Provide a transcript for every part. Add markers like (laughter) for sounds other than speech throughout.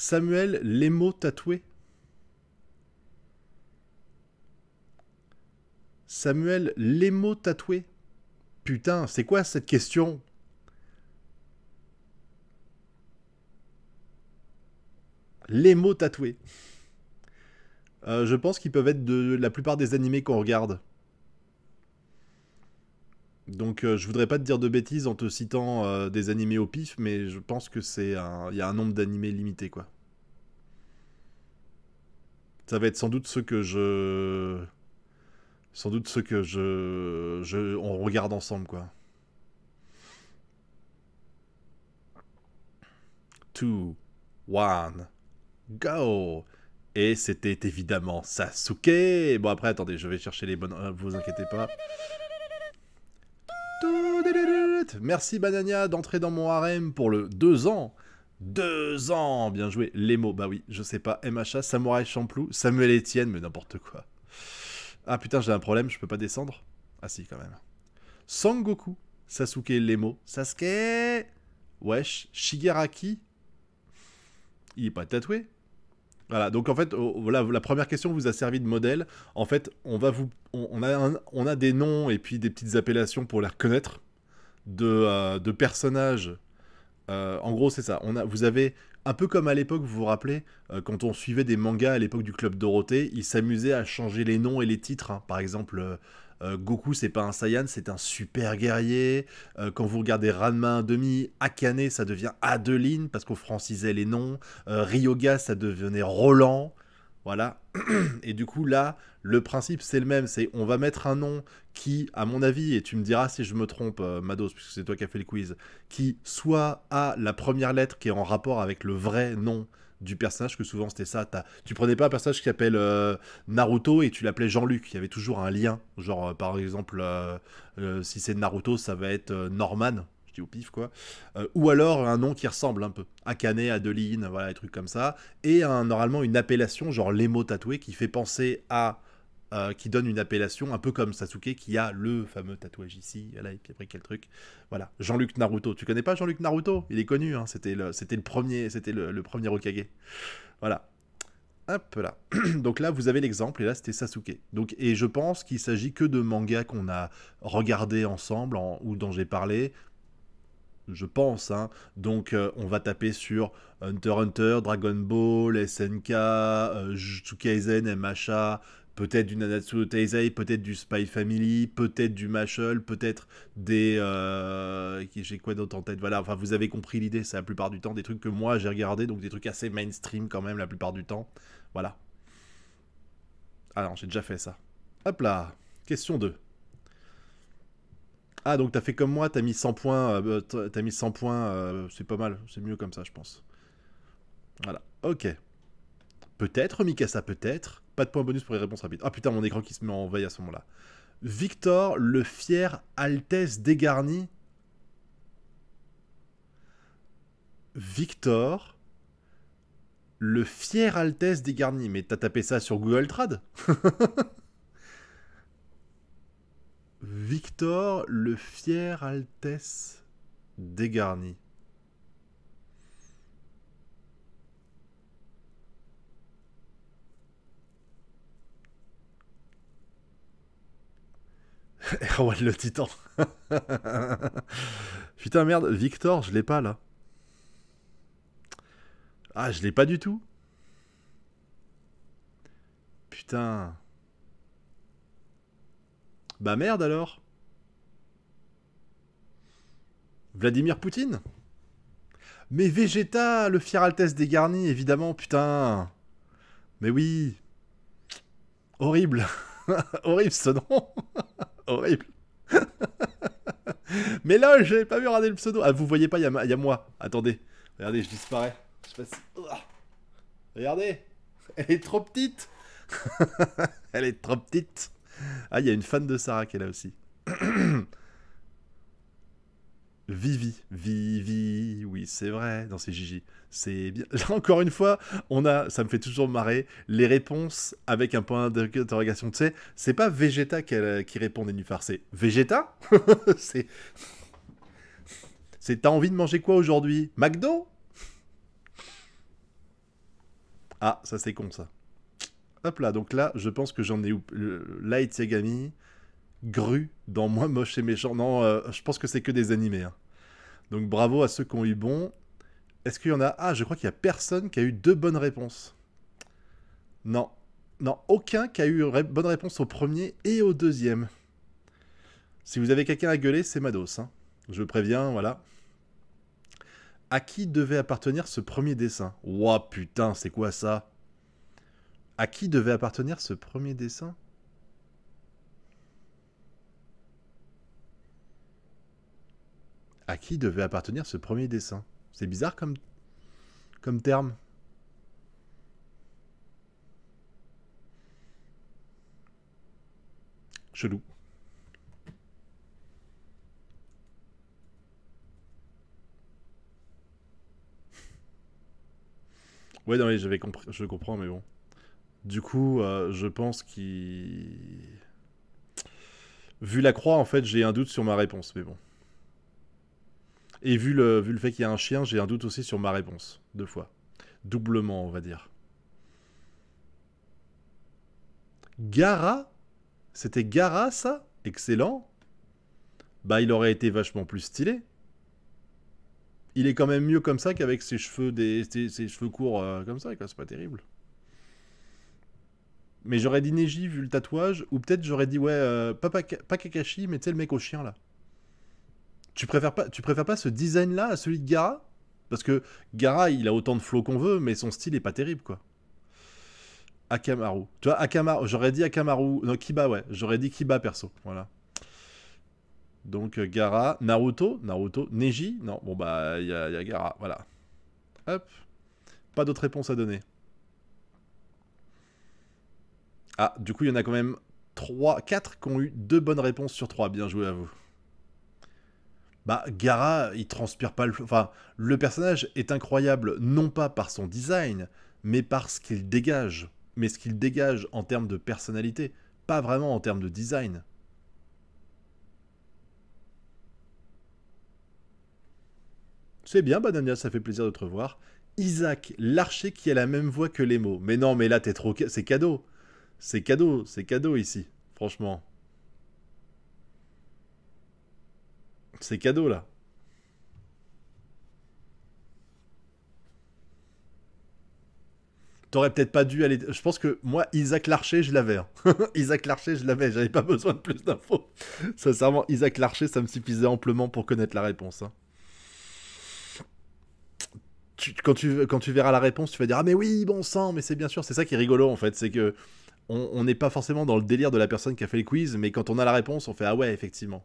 Samuel mots tatoué. Samuel mots tatoué. Putain, c'est quoi cette question Les mots tatoués. Euh, je pense qu'ils peuvent être de la plupart des animés qu'on regarde. Donc euh, je voudrais pas te dire de bêtises en te citant euh, des animés au pif, mais je pense que c'est il y a un nombre d'animés limité quoi. Ça va être sans doute ce que je sans doute ce que je, je on regarde ensemble quoi. Two, one, go. Et c'était évidemment Sasuke. Bon après attendez, je vais chercher les bonnes. Euh, vous inquiétez pas. Merci Banania d'entrer dans mon harem pour le 2 ans. 2 ans Bien joué. Les bah oui, je sais pas. MHA, Samouraï Champlou, Samuel Etienne, mais n'importe quoi. Ah putain, j'ai un problème, je peux pas descendre Ah si, quand même. Sangoku, Sasuke Lemo, Sasuke Wesh, Shigaraki Il est pas tatoué voilà, donc en fait, voilà, la première question vous a servi de modèle. En fait, on, va vous, on, a on a des noms et puis des petites appellations pour les reconnaître de, euh, de personnages. Euh, en gros, c'est ça. On a, vous avez, un peu comme à l'époque, vous vous rappelez, euh, quand on suivait des mangas à l'époque du Club Dorothée, ils s'amusaient à changer les noms et les titres. Hein. Par exemple, euh, Goku, c'est pas un Saiyan, c'est un super guerrier. Euh, quand vous regardez Ranma demi, Akane, ça devient Adeline parce qu'on francisait les noms. Euh, Ryoga, ça devenait Roland. Voilà. (clears throat) Et du coup, là, le principe, c'est le même. C'est on va mettre un nom qui, à mon avis, et tu me diras si je me trompe, Mados, puisque c'est toi qui as fait le quiz, qui soit a la première lettre qui est en rapport avec le vrai nom du personnage que souvent c'était ça. Tu prenais pas un personnage qui s'appelle euh, Naruto et tu l'appelais Jean-Luc. Il y avait toujours un lien. Genre, euh, par exemple, euh, si c'est Naruto, ça va être Norman. Je dis au pif, quoi. ou alors un nom qui ressemble un peu. Akane, Adeline, voilà, des trucs comme ça. Et normalement une appellation, genre les mots qui fait penser à euh, qui donne une appellation un peu comme Sasuke qui a le fameux tatouage ici, là, et puis après quel truc. Voilà, Jean-Luc Naruto. Tu connais pas Jean-Luc Naruto Il est connu, hein. c'était le, le premier, c'était le, premier Okage. Voilà. Hop là. (clears throat) Donc là, vous avez l'exemple, et là, c'était Sasuke. Donc, et je pense qu'il s'agit que de mangas qu'on a regardé ensemble, ou dont j'ai parlé, je pense. Hein. Donc euh, on va taper sur Hunter Hunter, Dragon Ball, SNK, euh, Kaisen, MHA, peut-être du Nanatsu no peut-être du Spy Family, peut-être du Mashal, peut-être des... Euh, j'ai quoi d'autre en tête Voilà, enfin vous avez compris l'idée, c'est la plupart du temps des trucs que moi j'ai regardé, donc des trucs assez mainstream quand même la plupart du temps. Voilà. Alors, ah j'ai déjà fait ça. Hop là, question 2. Ah donc t'as fait comme moi, t'as mis 100 points, euh, bah, t'as mis 100 points, euh, c'est pas mal, c'est mieux comme ça je pense. Voilà, ok. Peut-être, Mikasa, peut-être. Pas de point bonus pour les réponses rapides. Ah putain, mon écran qui se met en veille à ce moment-là. Victor, le fier Altesse dégarni. Victor, le fier Altesse dégarni. Mais t'as tapé ça sur Google Trad (laughs) Victor, le fier Altesse dégarni. (laughs) Erwan le titan. (laughs) Putain, merde, Victor, je l'ai pas là. Ah, je l'ai pas du tout. Putain. Bah merde alors. Vladimir Poutine Mais Vegeta, le fier Altesse Garnis, évidemment, putain. Mais oui. Horrible. (laughs) Horrible ce nom horrible. (laughs) Mais là, j'avais pas vu regarder le pseudo. Ah, vous voyez pas, il y, a moi. Attendez. Regardez, je disparais. Je Regardez. Elle est trop petite. (laughs) Elle est trop petite. Ah, il y a une fan de Sarah qui est là aussi. (clears throat) Vivi, Vivi, oui c'est vrai, dans ces Gigi, c'est bien. Là (laughs) encore une fois, on a, ça me fait toujours marrer, les réponses avec un point d'interrogation, tu sais, c'est pas Vegeta qui, répond euh, répond Nénuphar, c'est Vegeta (laughs) C'est... C'est t'as envie de manger quoi aujourd'hui McDo Ah, ça c'est con ça. Hop là, donc là, je pense que j'en ai... Light Yagami, Gru dans Moins moche et méchant. Non, euh, je pense que c'est que des animés. Hein. Donc bravo à ceux qui ont eu bon. Est-ce qu'il y en a Ah, je crois qu'il y a personne qui a eu deux bonnes réponses. Non. Non, aucun qui a eu bonne réponse au premier et au deuxième. Si vous avez quelqu'un à gueuler, c'est Mados. Hein. Je préviens, voilà. À qui devait appartenir ce premier dessin Ouah, putain, c'est quoi ça À qui devait appartenir ce premier dessin À qui devait appartenir ce premier dessin C'est bizarre comme, comme terme. Chelou. Ouais, non, mais j'avais compris, je comprends, mais bon. Du coup, euh, je pense qu'il. Vu la croix, en fait, j'ai un doute sur ma réponse, mais bon. Et vu le, vu le fait qu'il y a un chien, j'ai un doute aussi sur ma réponse. Deux fois. Doublement, on va dire. Gara C'était Gara, ça Excellent. Bah, il aurait été vachement plus stylé. Il est quand même mieux comme ça qu'avec ses cheveux, des, ses, cheveux courts euh, comme ça, C'est pas terrible. Mais j'aurais dit Neji vu le tatouage, ou peut-être j'aurais dit, ouais, euh, pas Kakashi, mais tu sais, le mec au chien là. Tu préfères pas, tu préfères pas ce design-là à celui de Gara Parce que Gara, il a autant de flow qu'on veut, mais son style est pas terrible, quoi. Akamaru. Tu vois, Akamaru, j'aurais dit Akamaru. Non, Kiba, ouais. J'aurais dit Kiba perso. Voilà. Donc, euh, Gara. Naruto. Naruto. Neji. Non, bon, bah, il y, a Gara. Voilà. Hop. Pas d'autres réponses à donner. Ah, du coup, il y en a quand même 4 qui ont eu deux bonnes réponses sur 3. Bien joué à vous bah Gara, il transpire pas le enfin le personnage est incroyable non pas par son design, mais par ce qu'il dégage, mais ce qu'il dégage en termes de personnalité, pas vraiment en termes de design. C'est bien, Banania, ça fait plaisir de te revoir. Isaac, l'archer qui a la même voix que les mots. Mais non, mais là, t'es trop... C'est cadeau. C'est cadeau, c'est cadeau ici, franchement. C'est cadeau là. T'aurais peut-être pas dû aller. Je pense que moi, Isaac Larcher, je l'avais. Hein. (laughs) Isaac Larcher, je l'avais. J'avais pas besoin de plus d'infos. Sincèrement, Isaac Larcher, ça me suffisait amplement pour connaître la réponse. Hein. quand, tu, quand tu verras la réponse, tu vas dire Ah, mais oui, bon sang, mais c'est bien sûr. C'est ça qui est rigolo en fait. C'est que on n'est pas forcément dans le délire de la personne qui a fait le quiz, mais quand on a la réponse, on fait Ah, ouais, effectivement.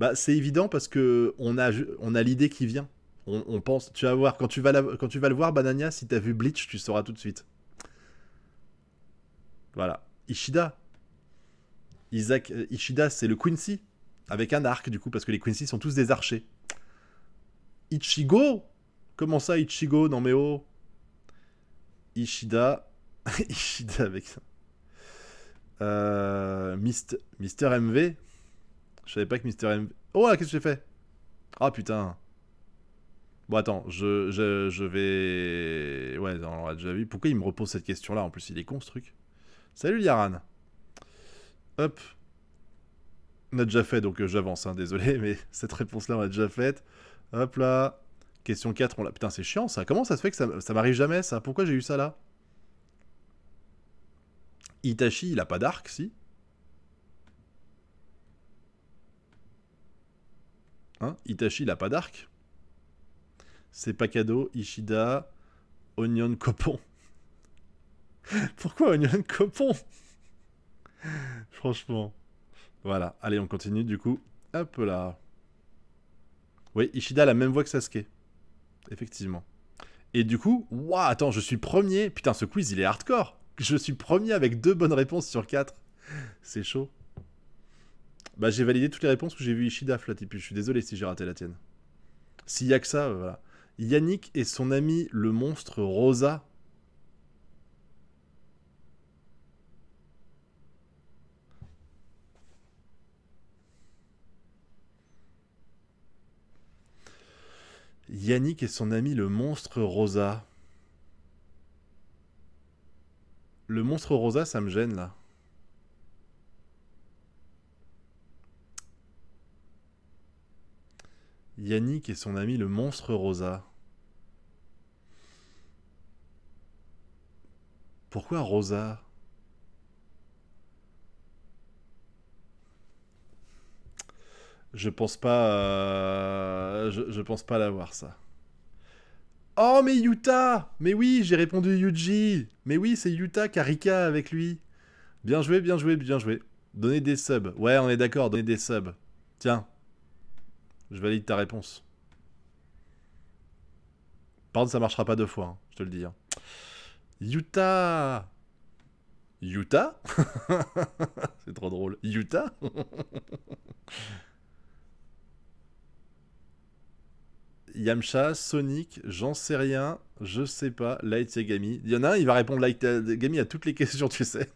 Bah, c'est évident parce que on a, on a l'idée qui vient. On, pense. Tu vas voir, quand tu vas, quand tu vas le voir, Banania, si t'as vu Bleach, tu sauras tout de suite. Voilà. Ishida. Isaac, euh, Ishida, c'est le Quincy. Avec un arc, du coup, parce que les Quincy sont tous des archers. Ichigo Comment ça, Ichigo Non, mais oh Ishida. (laughs) Ishida avec ça. Euh, Mister MV. Je savais pas que Mister M... Oh là, qu'est-ce que j'ai fait Ah putain. Bon attends, je, vais... Ouais, on l'a déjà vu. Pourquoi il me repose cette question-là En plus, il est con ce truc. Salut Yaran. Hop. On a déjà fait, donc euh, j'avance, hein, désolé, mais (laughs) cette réponse-là, on l'a déjà faite. Hop là. Question 4, on l'a... Putain, c'est chiant ça. Comment ça se fait que ça, ça m'arrive jamais ça Pourquoi j'ai eu ça là Itachi, il a pas d'arc, si Hein Itachi, il pas d'arc. C'est pas cadeau. Ishida, Onion Copon. (laughs) Pourquoi Onion Copon Franchement. Voilà. Allez, on continue du coup. Hop là. Oui, Ishida a la même voix que Sasuke. Effectivement. Et du coup, waouh, attends, je suis premier. Putain, ce quiz, il est hardcore. Je suis premier avec deux bonnes réponses sur quatre. C'est chaud. Bah, j'ai validé toutes les réponses que j'ai vu Ishidaf là, Je suis désolé si j'ai raté la tienne. S'il y a que ça, euh, voilà. Yannick et son ami, le monstre Rosa. Yannick et son ami, le monstre Rosa. Le monstre Rosa, ça me gêne là. Yannick et son ami le monstre Rosa. Pourquoi Rosa Je pense pas. Euh, je, pense pas l'avoir, ça. Oh, mais Yuta Mais oui, j'ai répondu Yuji Mais oui, c'est Yuta qui avec lui. Bien joué, bien joué, bien joué. Donnez des subs. Ouais, on est d'accord, donnez des subs. Tiens, je valide ta réponse. Pardon, ça marchera pas deux fois, hein, je te le dis. Hein. Utah Utah (laughs) C'est trop drôle. Utah (laughs) Yamcha, Sonic, j'en sais rien, je sais pas, Light Yagami. Il y en a un, il va répondre Light Yagami à toutes les questions, tu sais.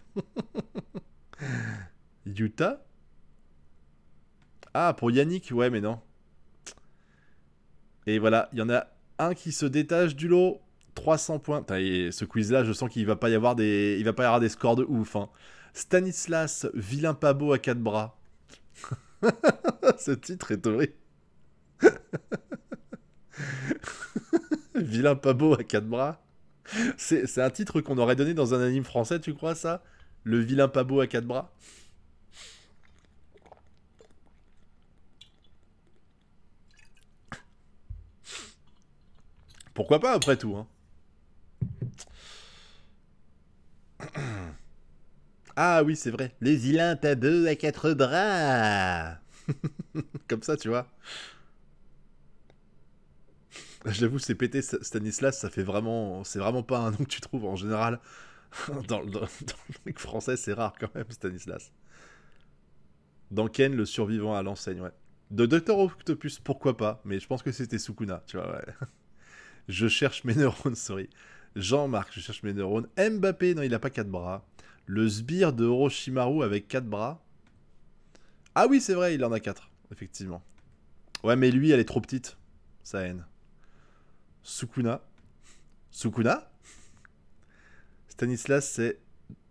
(laughs) Utah Ah, pour Yannick, ouais, mais non. Et voilà, il y en a un qui se détache du lot. 300 points. ce quiz-là, je sens qu'il va pas y avoir des, il va pas y avoir des scores de ouf. Hein. Stanislas, vilain pabot à quatre bras. (laughs) ce titre est horrible. (laughs) vilain pabot à quatre bras. C'est un titre qu'on aurait donné dans un anime français, tu crois ça Le vilain pabot à quatre bras Pourquoi pas, après tout hein. (clears throat) Ah oui, c'est vrai. Les ilintes à deux à quatre bras. (laughs) Comme ça, tu vois. J'avoue, c'est pété Stanislas, ça fait vraiment. C'est vraiment pas un nom que tu trouves en général. (laughs) Dans, le, dans, français, c'est rare quand même, Stanislas. Dans Ken, le survivant à l'enseigne, ouais. De Docteur Octopus, pourquoi pas, mais je pense que c'était Sukuna, tu vois, ouais. (laughs) Je cherche mes (laughs) neurones, sorry. Jean-Marc, je cherche mes neurones. Mbappé, non, il n'a pas quatre bras. Le sbire de Orochimaru avec quatre bras. Ah oui, c'est vrai, il en a quatre, effectivement. Ouais, mais lui, elle est trop petite. Sa haine. Sukuna. Sukuna Stanislas, c'est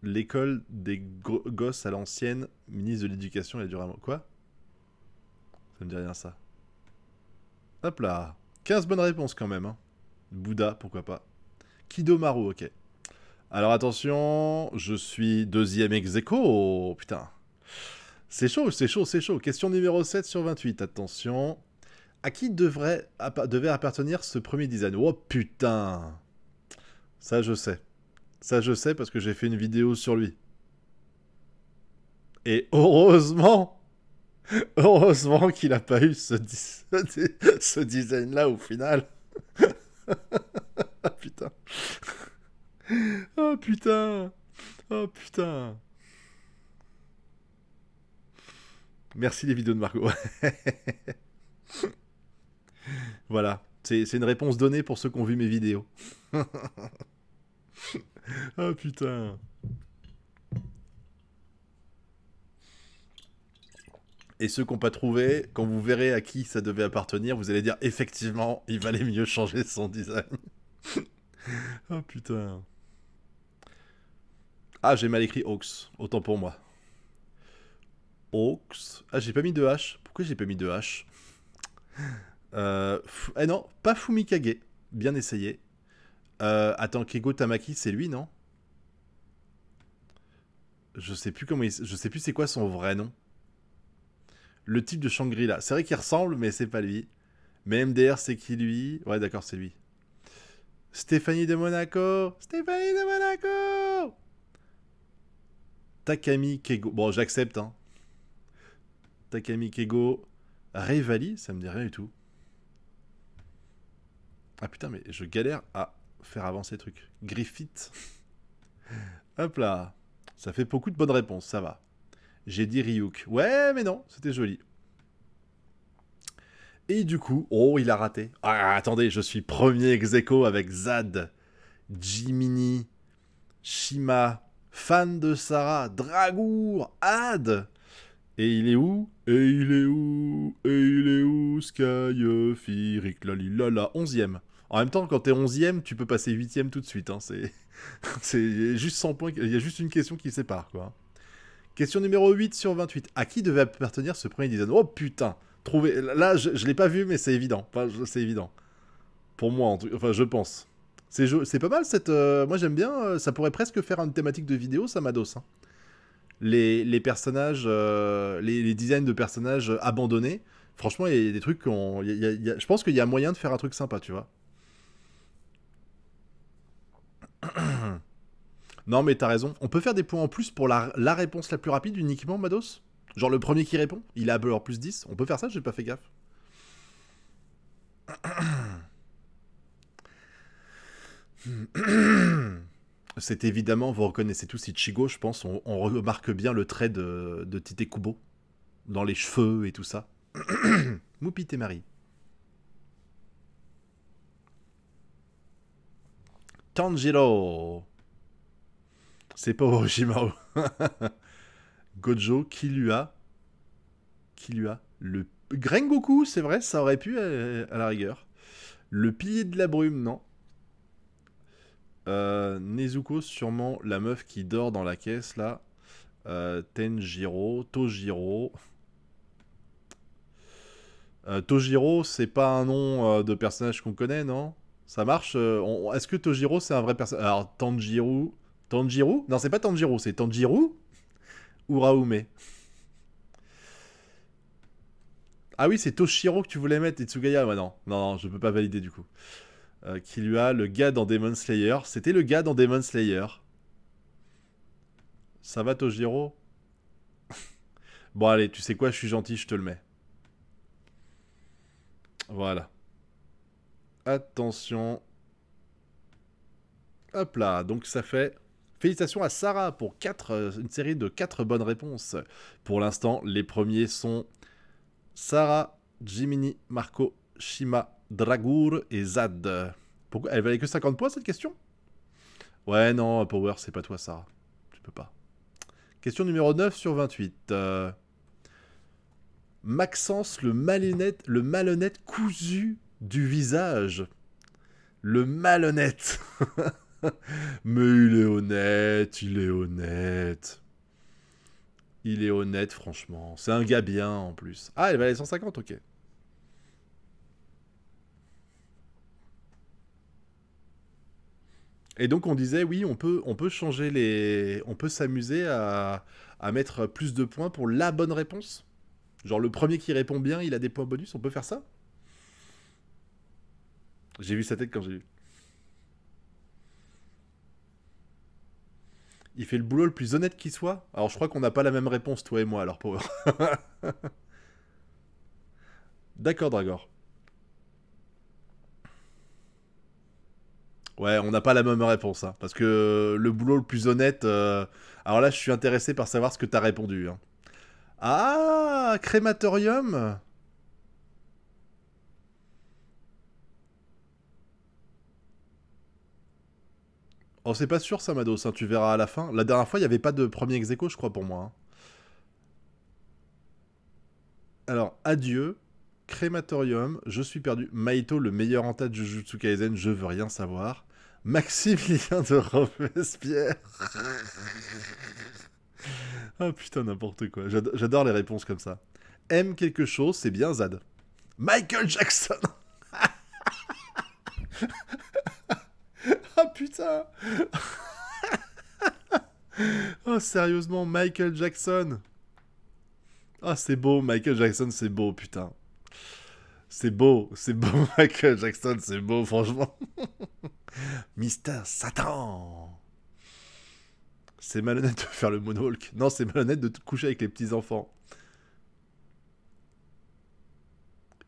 l'école des gosses à l'ancienne, ministre de l'éducation et du Quoi Ça me dit rien, ça. Hop là 15 bonnes réponses quand même. Hein. Bouddha, pourquoi pas. Kidomaru, ok. Alors attention, je suis deuxième ex oh, putain. C'est chaud, c'est chaud, c'est chaud. Question numéro 7 sur 28, attention. À qui devrait, devait appartenir ce premier design Oh putain Ça je sais. Ça je sais parce que j'ai fait une vidéo sur lui. Et heureusement Heureusement qu'il n'a pas eu ce, (laughs) ce design-là au final. (laughs) putain. (laughs) Oh putain. Oh putain. Merci les vidéos de Margot. (laughs) voilà, c'est une réponse donnée pour ceux qui ont vu mes vidéos. oh putain. et ceux qu'on pas trouvé, quand vous verrez à qui ça devait appartenir, vous allez dire effectivement, il valait mieux changer son design. (laughs) oh putain. Ah, j'ai mal écrit Hawks, autant pour moi. Hawks. Ah, j'ai pas mis de H. Pourquoi j'ai pas mis de H euh, Eh non, pas Fumikage. Bien essayé. Euh, attends, Kego Tamaki, c'est lui, non Je sais plus comment il... Je sais plus c'est quoi son vrai nom le type de Shangri-La. C'est vrai qu'il ressemble, mais c'est pas lui. Mais MDR, c'est qui lui Ouais, d'accord, c'est lui. Stéphanie de Monaco Stéphanie de Monaco Takami Kego. Bon, j'accepte, hein. Takami Kego. Revali, ça me dit rien du tout. Ah putain, mais je galère à faire avancer le truc. Griffith. (laughs) Hop là. Ça fait beaucoup de bonnes réponses, ça va. J'ai dit Ryuk. Ouais, mais non, c'était joli. Et du coup, oh, il a raté. Ah, attendez, je suis premier ex avec Zad, Jimini, Shima, fan de Sarah, Dragour, Ad. Et il est où Et il est où Et il est où Sky, lalilala, 11 En même temps, quand t'es 11ème, tu peux passer 8 tout de suite. Hein, (laughs) c'est... juste 100 points, il y a juste une question qui sépare, quoi. Question numéro 8 sur 28. À qui devait appartenir ce premier design Oh putain Trouver... Là, je, ne l'ai pas vu, mais c'est évident. c'est évident. Pour moi, en tout... enfin, je pense. C'est, c'est pas mal cette. Euh, moi, j'aime bien. Euh, ça pourrait presque faire une thématique de vidéo, ça m'adosse. Hein. Les... personnages. Euh, les... designs de personnages abandonnés. Franchement, il y a des trucs qu'on. Je pense qu'il y a moyen de faire un truc sympa, tu vois. Non, mais t'as raison. On peut faire des points en plus pour la, réponse la plus rapide uniquement, Mados Genre le premier qui répond, il a plus 10. On peut faire ça, j'ai pas fait gaffe. (clears throat) C'est évidemment, vous reconnaissez tous Ichigo, je pense, on, remarque bien le trait de, de Tite Kubo dans les cheveux et tout ça. (clears throat) Moupi et Marie. Tanjiro c'est pas Orochimaru. (laughs) Gojo, lui a Le... Goku, c'est vrai, ça aurait pu euh, à, la rigueur. Le pilier de la brume, non. Euh, Nezuko, sûrement la meuf qui dort dans la caisse, là. Euh, Tenjiro, Tojiro. Tojiro, c'est pas un nom de personnage qu'on connaît, non Ça marche Est-ce que Tojiro, c'est un vrai personnage Alors, Tanjiro, Tanjiro Non, c'est pas Tanjiro, c'est Tanjiro ou Raume Ah oui, c'est Toshiro que tu voulais mettre, Itsugaya. non. non, non, je peux pas valider du coup. Euh, qui lui a le gars dans Demon Slayer. C'était le gars dans Demon Slayer. Ça va, Toshiro Bon, allez, tu sais quoi, je suis gentil, je te le mets. Voilà. Attention. Hop là, donc ça fait Félicitations à Sarah pour euh, une série de 4 bonnes réponses. Pour l'instant, les premiers sont Sarah, Jimini, Marco, Shima, Dragour et Zad. Pourquoi Elle valait que 50 points cette question Ouais, non, Power, c'est pas toi, Sarah. Tu peux pas. Question numéro 9 sur 28. Euh, Maxence, le malhonnête, le malhonnête cousu du visage. Le malhonnête (laughs) (laughs) Mais il est honnête, il est honnête. Il est honnête, franchement. C'est un gars bien en plus. Ah, il va les 150, ok. Et donc on disait oui, on peut, on peut changer les, on peut s'amuser à, à, mettre plus de points pour la bonne réponse. Genre le premier qui répond bien, il a des points bonus. On peut faire ça. J'ai vu sa tête quand j'ai vu. il fait le boulot le plus honnête qui soit. Alors je crois qu'on n'a pas la même réponse, toi et moi, alors pauvre. (laughs) D'accord, Dragor. Ouais, on n'a pas la même réponse, hein, parce que le boulot le plus honnête... Euh, alors là, je suis intéressé par savoir ce que as répondu. Hein. Ah, crématorium Oh, c'est pas sûr, Samados, hein, tu verras à la fin. La dernière fois, il n'y avait pas de premier ex je crois, pour moi. Hein. Alors, adieu. Crématorium, je suis perdu. Maito, le meilleur en tête de Jujutsu Kaisen, je veux rien savoir. Maximilien de Robespierre. (laughs) ah putain, n'importe quoi. J'adore les réponses comme ça. Aime quelque chose, c'est bien Zad. Michael Jackson (laughs) (laughs) Ah putain (laughs) Oh sérieusement, Michael Jackson Ah c'est beau, Michael Jackson c'est beau, putain. C'est beau, c'est beau, (laughs) Michael Jackson, c'est beau, franchement. Mister Satan C'est malhonnête de faire le moonwalk. Non, c'est malhonnête de te coucher avec les petits-enfants.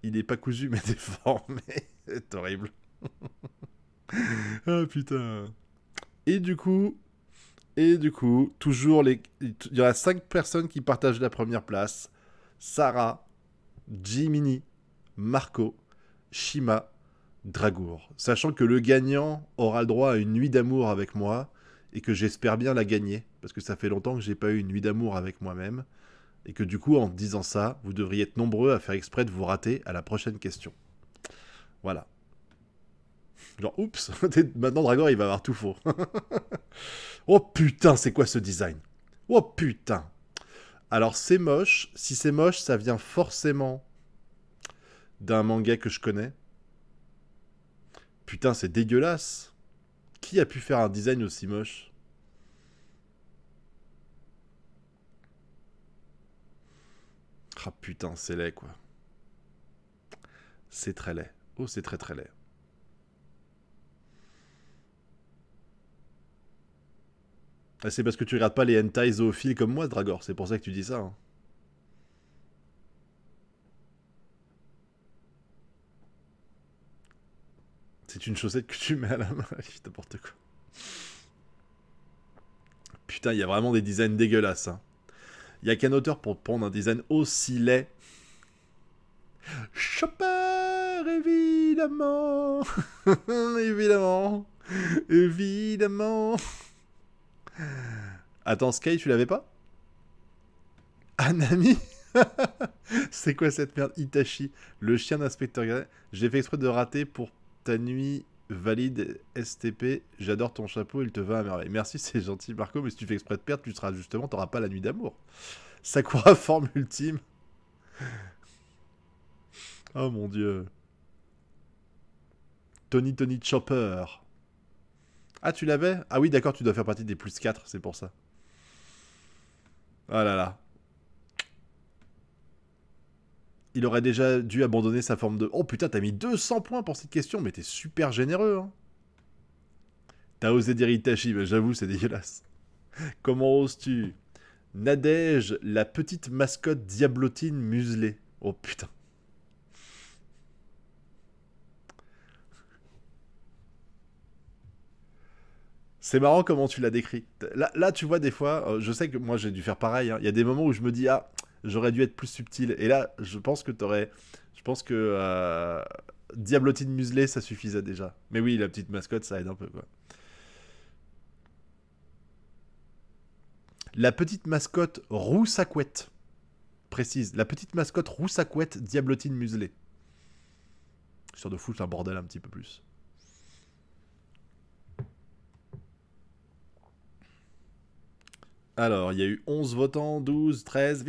Il n'est pas cousu, mais déformé. C'est horrible. (laughs) ah putain. Et du coup, et du coup, toujours les, il y a cinq personnes qui partagent la première place. Sarah, Jiminy, Marco, Shima, Dragour. Sachant que le gagnant aura le droit à une nuit d'amour avec moi et que j'espère bien la gagner parce que ça fait longtemps que j'ai pas eu une nuit d'amour avec moi-même et que du coup, en disant ça, vous devriez être nombreux à faire exprès de vous rater à la prochaine question. Voilà. Genre, oups, (laughs) maintenant Dragon, il va avoir tout faux. (laughs) oh putain, c'est quoi ce design Oh putain Alors, c'est moche. Si c'est moche, ça vient forcément d'un manga que je connais. Putain, c'est dégueulasse. Qui a pu faire un design aussi moche Ah putain, c'est laid quoi. C'est très laid. Oh, c'est très très laid. Bah, c'est parce que tu regardes pas les hentai zoophiles comme moi, Dragor. C'est pour ça que tu dis ça. Hein. C'est une chaussette que tu mets à la main. (laughs) quoi. Putain, il y a vraiment des designs dégueulasses. Hein. Il y a qu'un auteur pour prendre un design aussi laid. Chopper, évidemment (laughs) Évidemment Évidemment Attends, Sky, tu l'avais pas Anami (laughs) C'est quoi cette merde Itachi, le chien d'inspecteur. J'ai fait exprès de rater pour ta nuit valide STP. J'adore ton chapeau, il te va à merveille. Merci, c'est gentil Marco, mais si tu fais exprès de perdre, tu seras justement, t'auras pas la nuit d'amour. Sakura forme ultime. Oh mon dieu. Tony Tony Chopper. Ah, tu l'avais Ah oui, d'accord, tu dois faire partie des plus 4, c'est pour ça. Oh là là. Il aurait déjà dû abandonner sa forme de... Oh putain, t'as mis 200 points pour cette question, mais t'es super généreux, hein. T'as osé dire Itachi, mais j'avoue, c'est dégueulasse. (laughs) Comment oses-tu Nadège, la petite mascotte diablotine muselée. Oh putain. C'est marrant comment tu l'as décrit. Là, tu vois, des fois, euh, je sais que moi, j'ai dû faire pareil. Hein. Il y a des moments où je me dis, ah, j'aurais dû être plus subtil. Et là, je pense que tu t'aurais. Je pense que. Euh, diablotine muselée, ça suffisait déjà. Mais oui, la petite mascotte, ça aide un peu, quoi. La petite mascotte Roussacouette. Précise. La petite mascotte Roussacouette Diablotine diablotine muselée. Sur de foutre un bordel un petit peu plus. Alors, il y a eu 11 votants, 12, 13,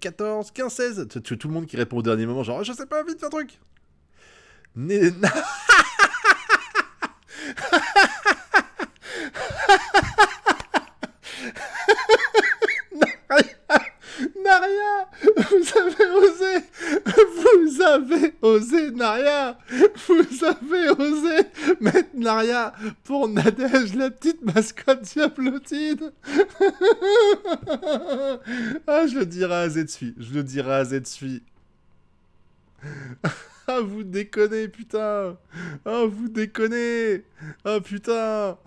14, 15, 16. Tout, le monde qui répond au dernier moment, genre, je sais pas, vite, fais un truc. (laughs) N'a Naria, vous avez osé avez osé Naria Vous avez osé mettre Naria pour Nadège, la petite mascotte diablotine (laughs) Ah, je le dirai à Zetsui, je le dirai à Zetsui. (laughs) Ah, vous déconnez, putain Ah, vous déconnez Ah, putain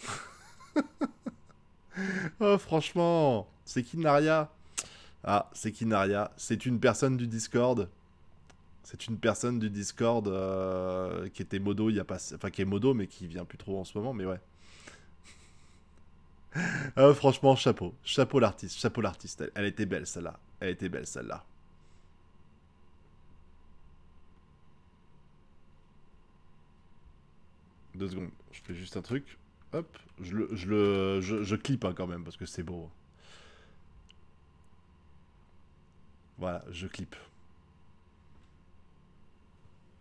Oh, (laughs) franchement, c'est qui Naria Ah, c'est qui Naria C'est une personne du Discord c'est une personne du Discord euh, qui était modo, il y a pas, enfin qui est modo mais qui vient plus trop en ce moment, mais ouais. (laughs) Ah, franchement, chapeau, chapeau l'artiste, chapeau l'artiste. Elle, était belle celle-là, elle était belle celle-là. Deux secondes, je fais juste un truc. Hop, je le, je le, je, clip hein, quand même parce que c'est beau. Voilà, je clip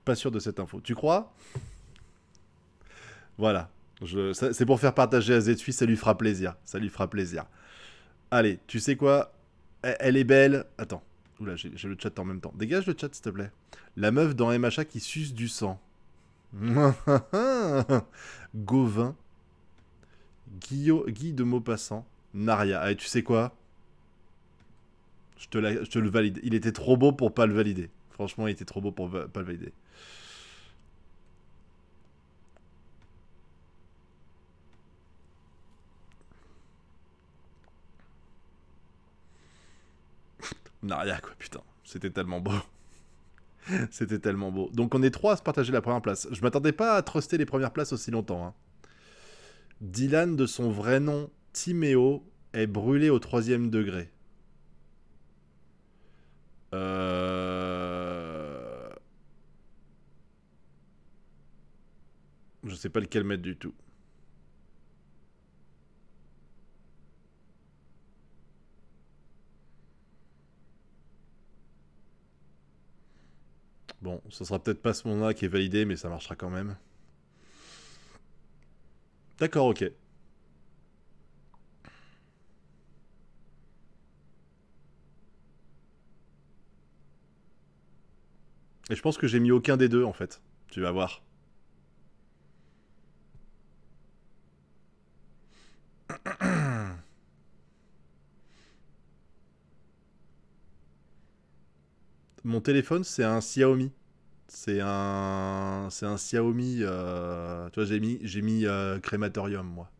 pas sûr de cette info. Tu crois Voilà. C'est pour faire partager à Zetfi, ça lui fera plaisir. Ça lui fera plaisir. Allez, tu sais quoi elle, est belle. Attends. Oula, j'ai le chat en même temps. Dégage le chat, s'il te plaît. La meuf dans MHA qui suce du sang. (laughs) Gauvin. Guillaume, Guy de Maupassant. Naria. Allez, tu sais quoi je te, le valide. Il était trop beau pour pas le valider. Franchement, il était trop beau pour pas le valider. Naria, quoi, putain. C'était tellement beau. (laughs) C'était tellement beau. Donc on est trois à se partager la première place. Je m'attendais pas à truster les premières places aussi longtemps. Hein. Dylan, de son vrai nom, Timéo, est brûlé au troisième degré. Euh... Je sais pas lequel mettre du tout. Bon, ce sera peut-être pas ce moment-là qui est validé, mais ça marchera quand même. D'accord, ok. Et je pense que j'ai mis aucun des deux en fait. Tu vas voir. mon téléphone, c'est un Xiaomi. C'est un, c'est un Xiaomi. Euh, tu vois, j'ai mis, j'ai mis euh, crématorium moi.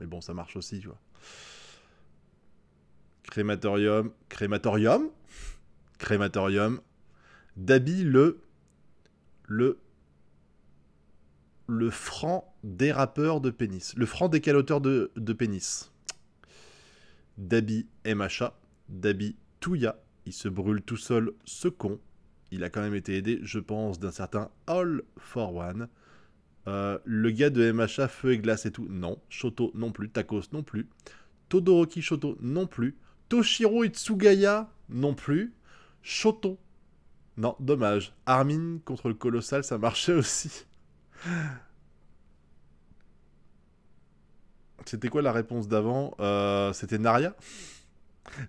Mais bon, ça marche aussi, tu vois. Crématorium, crématorium, crématorium. Dabi le, le, le franc dérapeur de pénis, le franc décaloteur de, de pénis. Dabi MHA, Dabi Touya, il se brûle tout seul, ce con. Il a quand même été aidé, je pense, d'un certain All for One. Euh, le gars de MHA, Feu et Glace et tout, non. Shoto non plus. Takos, non plus. Todoroki Shoto non plus. Toshiro Itsugaya non plus. Shoto. Non, dommage. Armin contre le colossal, ça marchait aussi. C'était quoi la réponse d'avant euh, C'était Naria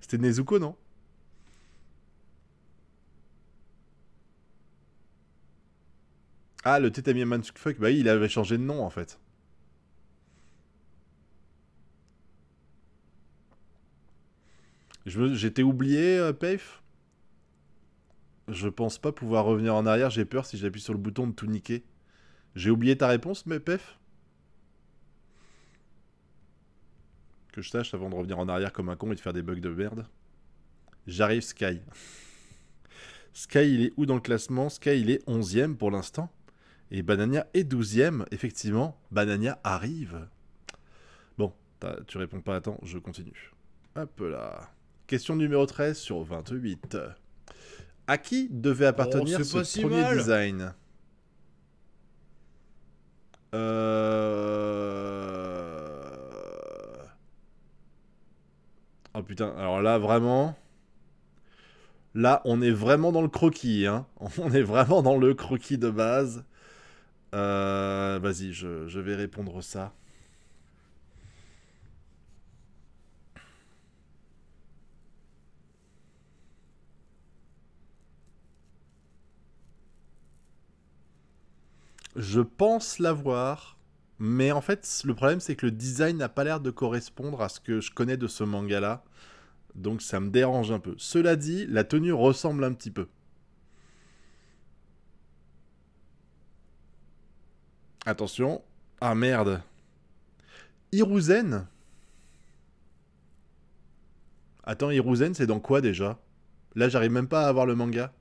C'était Nezuko, non Ah, le Man Fuck, bah il avait changé de nom en fait. J'étais oublié, euh, Pef Je pense pas pouvoir revenir en arrière, j'ai peur si j'appuie sur le bouton de tout niquer. J'ai oublié ta réponse, mais Pef Que je sache avant de revenir en arrière comme un con et de faire des bugs de merde. J'arrive Sky. (laughs) Sky, il est où dans le classement Sky, il est 11ème pour l'instant. Et Banania est 12 Effectivement, Banania arrive. Bon, tu réponds pas à temps, je continue. Hop là. Question numéro 13 sur 28. À qui devait appartenir oh, ce premier design euh... Oh putain, alors là vraiment... Là, on est vraiment dans le croquis, hein. (laughs) On est vraiment dans le croquis de base. Euh, vas-y, je, je, vais répondre ça. Je pense l'avoir, mais en fait, le problème, c'est que le design n'a pas l'air de correspondre à ce que je connais de ce manga-là. Donc ça me dérange un peu. Cela dit, la tenue ressemble un petit peu. Attention. Ah merde. Hiruzen Attends, Hiruzen, c'est dans quoi déjà Là, j'arrive même pas à avoir le manga.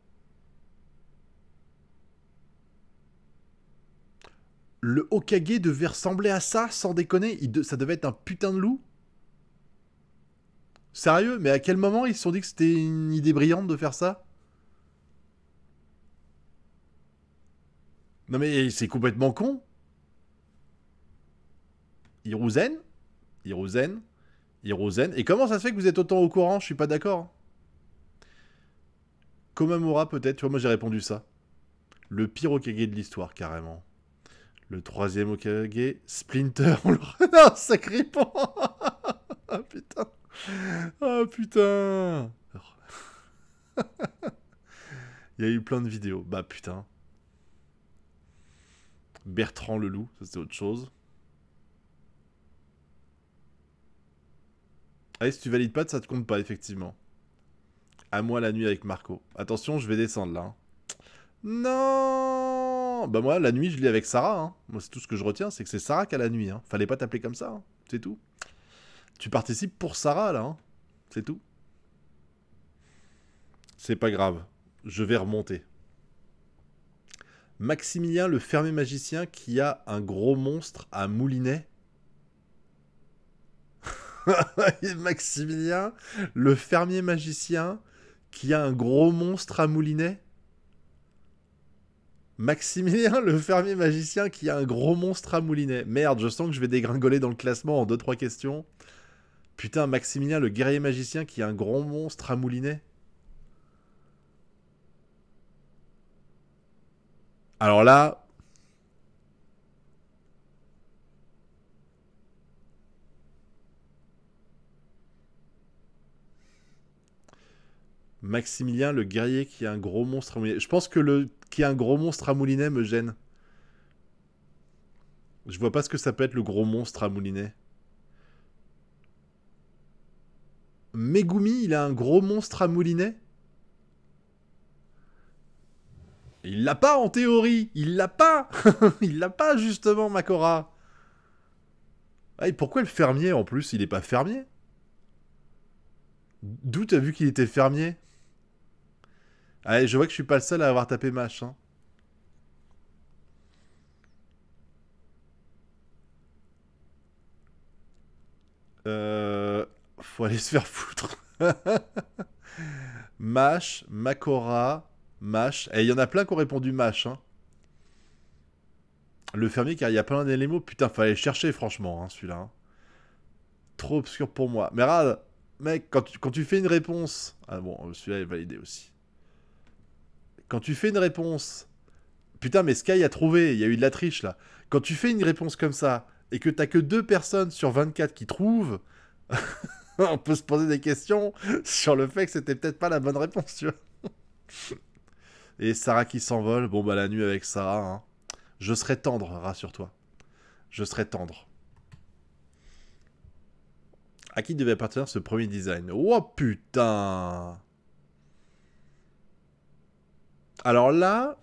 Le Hokage devait ressembler à ça, sans déconner Ça devait être un putain de loup Sérieux Mais à quel moment ils se sont dit que c'était une idée brillante de faire ça Non mais c'est complètement con Hiruzen Hiruzen Hiruzen. Et comment ça se fait que vous êtes autant au courant Je suis pas d'accord. Komamura peut-être, tu vois, moi j'ai répondu ça. Le pire Okage de l'histoire, carrément. Le troisième Okage, Splinter. (laughs) On non, sacré pan (laughs) Ah putain Ah putain (laughs) Il y a eu plein de vidéos. Bah putain. Bertrand Leloup, ça c'était autre chose. Ah, si tu valides pas, ça te compte pas, effectivement. À moi la nuit avec Marco. Attention, je vais descendre là. Hein. Non Bah moi, la nuit, je lis avec Sarah. Hein. Moi, c'est tout ce que je retiens, c'est que c'est Sarah qui a la nuit. Hein. Fallait pas t'appeler comme ça, c'est tout. Tu participes pour Sarah là, c'est tout. C'est pas grave, je vais remonter. Maximilien, le fermé magicien qui a un gros monstre à Moulinet (laughs) Maximilien, le fermier magicien qui a un gros monstre à moulinet. Maximilien, le fermier magicien qui a un gros monstre à moulinet. Merde, je sens que je vais dégringoler dans le classement en 2-3 questions. Putain, Maximilien, le guerrier magicien qui a un gros monstre à moulinet. Alors là, Maximilien, le guerrier qui est un gros monstre à moulinet. Je pense que le qui a un gros monstre à moulinet me gêne. Je vois pas ce que ça peut être le gros monstre à moulinet. Megumi, il a un gros monstre à moulinet Il l'a pas en théorie Il l'a pas (laughs) Il l'a pas justement, Makora ah, et pourquoi le fermier en plus Il est pas fermier D'où t'as vu qu'il était fermier Allez, ah, je vois que je suis pas le seul à avoir tapé mach. Hein. Euh, faut aller (laughs) se faire foutre. (laughs) Mash, Macora, Mash. Et eh, il y en a plein qui ont répondu Mash. Hein. Le fermier, car il y a plein d'éléments. Putain, fallait chercher, franchement, hein, celui-là. Trop obscur pour moi. Mais regarde, mec, quand tu, quand tu fais une réponse. Ah bon, celui-là est validé aussi quand tu fais une réponse, putain, mais Sky a trouvé, il y a eu de la triche là. Quand tu fais une réponse comme ça et que t'as que deux personnes sur 24 qui trouvent, (laughs) on peut se poser des questions sur le fait que c'était peut-être pas la bonne réponse, tu vois. (laughs) et Sarah qui s'envole, bon bah la nuit avec Sarah, hein. je serai tendre, rassure-toi. Je serai tendre. À qui devait appartenir ce premier design Oh putain alors là,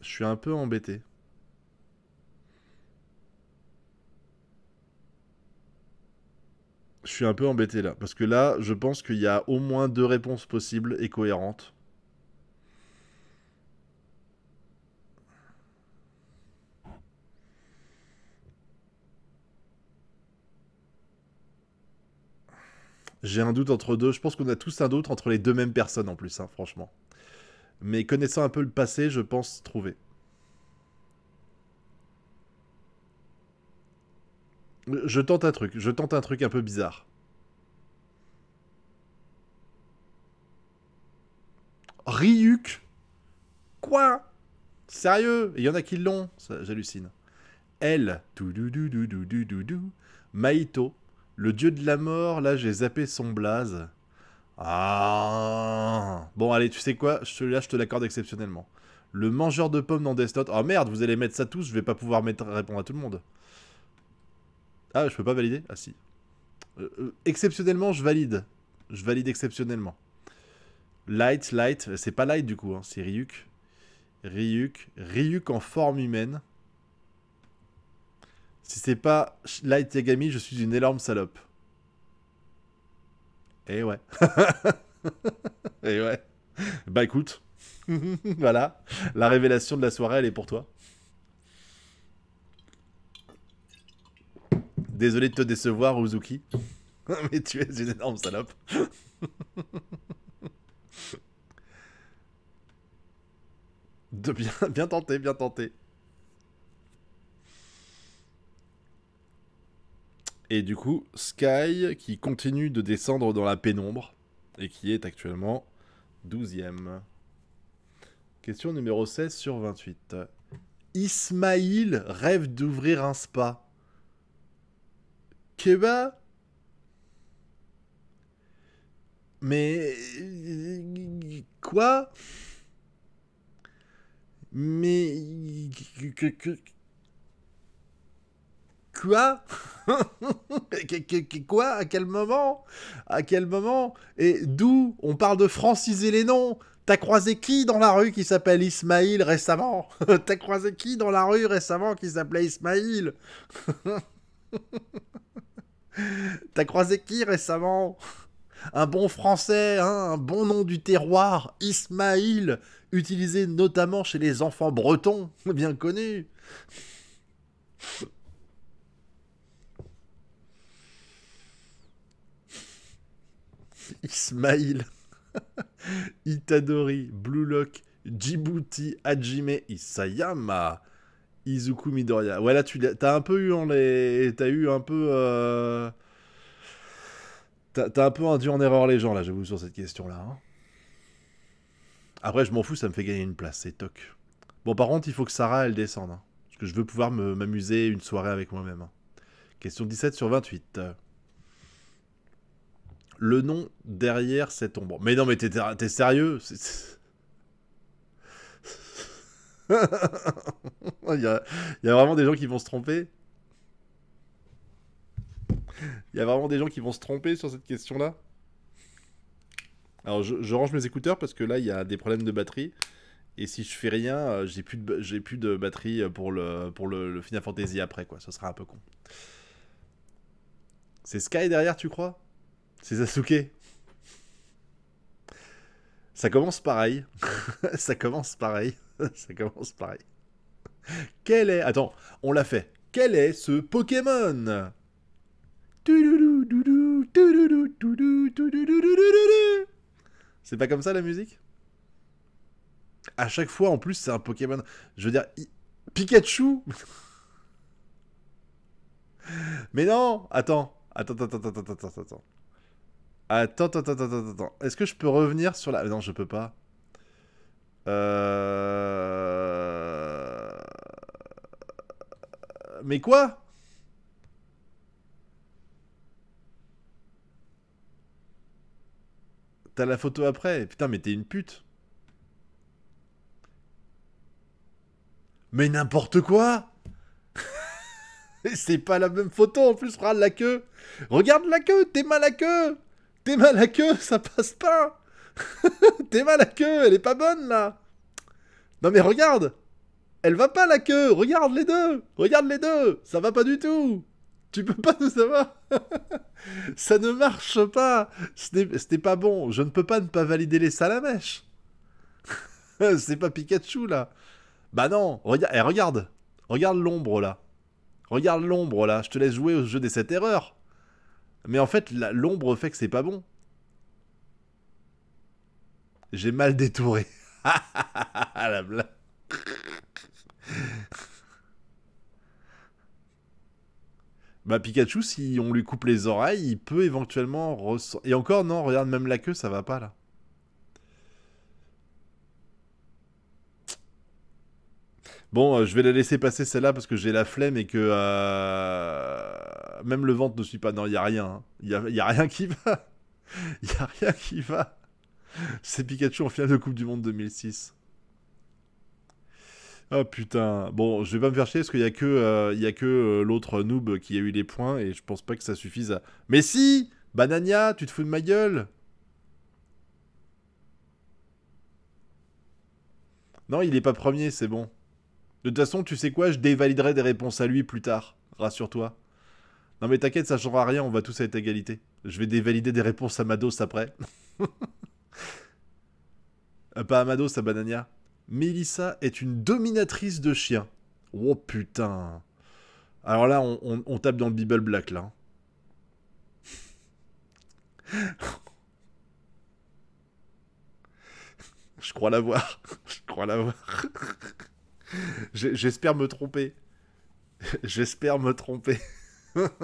je suis un peu embêté. Je suis un peu embêté là, parce que là, je pense qu'il y a au moins deux réponses possibles et cohérentes. J'ai un doute entre deux. Je pense qu'on a tous un doute entre les deux mêmes personnes en plus, hein, franchement. Mais connaissant un peu le passé, je pense trouver. Je tente un truc. Je tente un truc un peu bizarre. Ryuk Quoi Sérieux Il y en a qui l'ont J'hallucine. Elle. Maito. Le dieu de la mort, là j'ai zappé son blaze. Ah Bon allez, tu sais quoi là je te l'accorde exceptionnellement. Le mangeur de pommes dans Death Note. Oh merde, vous allez mettre ça tous, je vais pas pouvoir répondre à tout le monde. Ah, je peux pas valider Ah si. Euh, euh, exceptionnellement, je valide. Je valide exceptionnellement. Light, light, c'est pas light du coup, hein, c'est Ryuk. Ryuk, Ryuk en forme humaine. Si c'est pas Light Yagami, je suis une énorme salope. Eh ouais. (laughs) Eh ouais. Bah écoute, (laughs) voilà, la révélation de la soirée, elle est pour toi. Désolé de te décevoir, Uzuki. (laughs) Mais tu es une énorme salope. bien, bien tenté, bien tenté. Et du coup, Sky qui continue de descendre dans la pénombre et qui est actuellement 12e. Question numéro 16 sur 28. Ismail rêve d'ouvrir un spa. Keba Mais... Quoi Mais... Quoi (laughs) Quoi À quel moment À quel moment Et d'où on parle de franciser les noms T'as croisé qui dans la rue qui s'appelle Ismaïl récemment (laughs) T'as croisé qui dans la rue récemment qui s'appelait Ismaïl (laughs) T'as croisé qui récemment Un bon français, hein, un bon nom du terroir, Ismaïl, utilisé notamment chez les enfants bretons, bien connus. (laughs) Ismail, (laughs) Itadori, Blue Lock, Djibouti, Hajime, Isayama, Izuku Midoriya. Ouais, là, tu as un peu eu en les. T'as eu un peu. Euh... T'as un peu induit en erreur les gens, là, j'avoue, sur cette question-là. Hein. Après, je m'en fous, ça me fait gagner une place, c'est toc. Bon, par contre, il faut que Sarah, elle descende. Hein, parce que je veux pouvoir m'amuser une soirée avec moi-même. Hein. Question 17 sur 28 le nom derrière cette ombre. Mais non, mais t'es, sérieux (laughs) il, y a, vraiment des gens qui vont se tromper. Il y a vraiment des gens qui vont se tromper sur cette question-là. Alors, je, range mes écouteurs parce que là, il y a des problèmes de batterie. Et si je fais rien, euh, j'ai plus de, batterie euh, pour, le, le Final Fantasy après, quoi. Ce sera un peu con. C'est Sky derrière, tu crois c'est Sasuke. Ça commence pareil. (laughs) ça commence pareil. (laughs) ça commence pareil. Quel est... Attends, on l'a fait. Quel est ce Pokémon C'est pas comme ça la musique À chaque fois, en plus, c'est un Pokémon... Je veux dire... Pikachu (laughs) Mais non Attends, attends, attends, attends, attends, attends. attends. Attends, attends, attends, attends, attends. Est-ce que je peux revenir sur la... Non, je peux pas. Euh... Mais quoi T'as la photo après Putain, mais t'es une pute. Mais n'importe quoi (laughs) C'est pas la même photo en plus, regarde la queue Regarde la queue, t'es mal à la queue T'es mal à queue, ça passe pas (laughs) T'es mal à queue, elle est pas bonne là Non mais regarde Elle va pas la queue Regarde les deux Regarde les deux Ça va pas du tout Tu peux pas tout savoir (laughs) Ça ne marche pas Ce n'est pas bon, je ne peux pas ne pas valider les salamèches (laughs) C'est pas Pikachu là Bah non regarde, eh, Regarde Regarde l'ombre là Regarde l'ombre là, je te laisse jouer au jeu des 7 erreurs mais en fait, l'ombre fait que c'est pas bon. J'ai mal détouré. (laughs) Ah, la blague. Bah Pikachu, si on lui coupe les oreilles, il peut éventuellement Et encore, non, regarde, même la queue, ça va pas là. Bon, euh, je vais la laisser passer celle-là parce que j'ai la flemme et que euh, même le ventre ne suit pas. Non, il n'y a rien. Il hein. n'y a, a rien qui va. Il (laughs) n'y a rien qui va. C'est Pikachu en finale de Coupe du Monde 2006. oh, ah, putain. Bon, je vais pas me faire chier parce qu'il y a que, euh, il que l'autre noob qui a eu les points et je pense pas que ça suffise à. Mais si Banania, tu te fous de ma gueule Non, il est pas premier, c'est bon. De toute façon, tu sais quoi, je dévaliderai des réponses à lui plus tard. Rassure-toi. Non mais t'inquiète, ça changera rien, on va tous être égalité. Je vais dévalider des réponses à Mados après. (laughs) Euh, pas à Mados, à Banania. Mélissa est une dominatrice de chiens. Oh putain. Alors là, on, tape dans le Bible Black là. (laughs) Je crois l'avoir. (laughs) Je crois l'avoir. (laughs) J'espère me tromper. (laughs) J'espère me tromper. (laughs)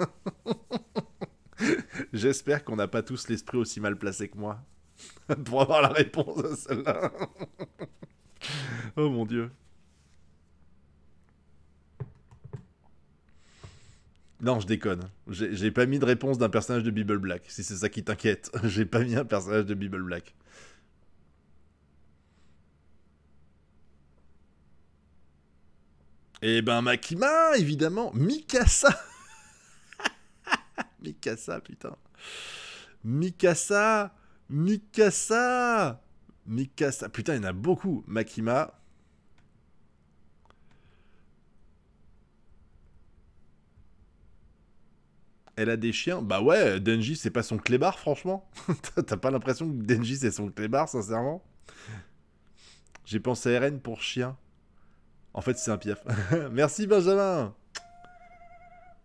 J'espère qu'on n'a pas tous l'esprit aussi mal placé que moi pour avoir la réponse à celle-là. oh mon dieu. Non, je déconne. J'ai pas mis de réponse d'un personnage de Bible Black, si c'est ça qui t'inquiète. J'ai pas mis un personnage de Bible Black. Eh ben Makima, évidemment. Mikasa (laughs) Mikasa, putain. Mikasa Mikasa Mikasa Putain, il y en a beaucoup. Makima. Elle a des chiens Bah ouais, Denji, c'est pas son clébar franchement. (laughs) T'as pas l'impression que Denji, c'est son clébar, sincèrement J'ai pensé à Eren pour chien. En fait, c'est un piaf. (laughs) merci Benjamin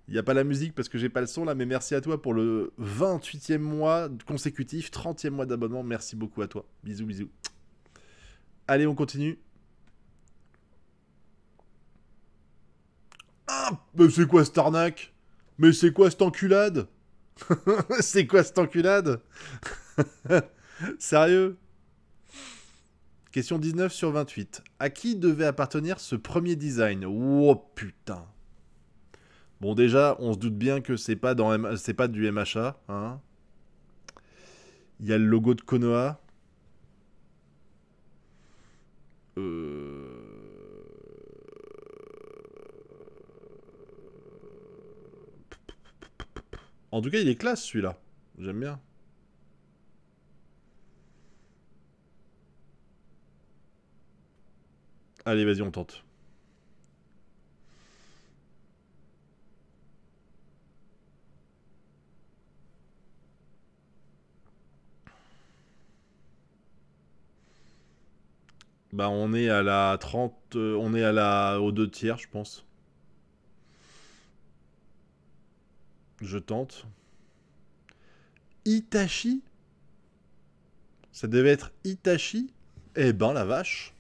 il n'y a pas la musique parce que j'ai pas le son là, mais merci à toi pour le 28e mois consécutif, 30e mois d'abonnement. Merci beaucoup à toi. Bisous, bisous. Allez, on continue. Ah Mais c'est quoi cette arnaque Mais c'est quoi cette enculade (laughs) C'est quoi cette enculade (laughs) Sérieux Question 19 sur 28. À qui devait appartenir ce premier design Oh putain Bon déjà, on se doute bien que c'est pas, dans pas du MHA. Hein. Il y a le logo de Konoha. Euh. En tout cas, il est classe celui-là. J'aime bien. Allez, vas-y, on tente. Bah on est à la 30, euh, on est à la aux deux tiers je pense. Je tente. Itachi Ça devait être Itachi Eh ben la vache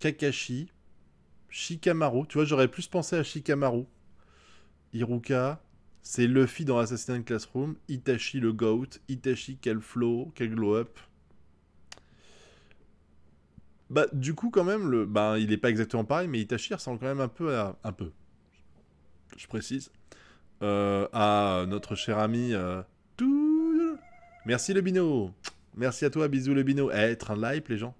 Kakashi, Shikamaru. Tu vois, j'aurais plus pensé à Shikamaru. Iruka, c'est Luffy dans Assassin's Classroom. Itachi, le GOAT. Itachi, quel flow, quel glow-up. Bah, du coup, quand même, le... Bah, il n'est pas exactement pareil, mais Itachi ressemble quand même un peu à. Un peu. Je précise. Euh, à notre cher ami. Euh, Merci, le bino Merci à toi, bisous, le bino Eh, train de les gens.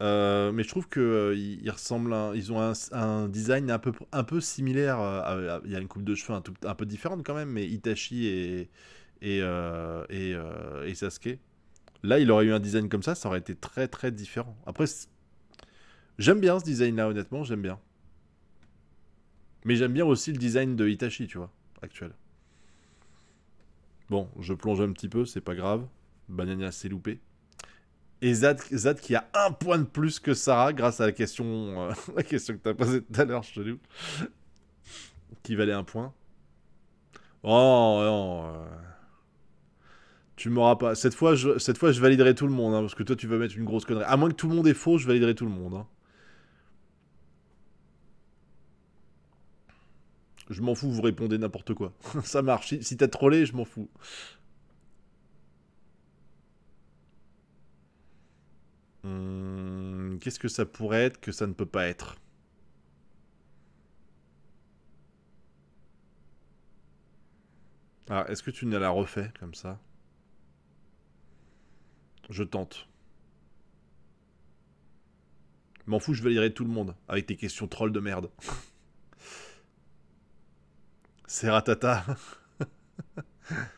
Euh, mais je trouve que euh, ressemblent, ils ont un, design un peu un peu similaire. il y a une coupe de cheveux un, peu différente quand même, mais Itachi et euh, et, Sasuke. Là, il aurait eu un design comme ça, ça aurait été très très différent. Après, j'aime bien ce design-là, honnêtement, j'aime bien. Mais j'aime bien aussi le design de Itachi, tu vois, actuel. Bon, je plonge un petit peu, c'est pas grave. Banania s'est loupé. Et Zad, qui a un point de plus que Sarah grâce à la question, euh, (laughs) la question que t'as as posée tout à l'heure, je te dis. Qui valait un point. Oh non. Euh, tu m'auras pas. Cette fois, je, cette fois, je validerai tout le monde. Hein, parce que toi, tu vas mettre une grosse connerie. À moins que tout le monde est faux, je validerai tout le monde. Hein. Je m'en fous, vous répondez n'importe quoi. (laughs) Ça marche. Si, si t'as trollé, je m'en fous. Hum, qu'est-ce que ça pourrait être que ça ne peut pas être Ah, est-ce que tu ne la refais comme ça Je tente. M'en fous, je validerai tout le monde avec tes questions troll de merde. C'est (laughs) ratata. (laughs)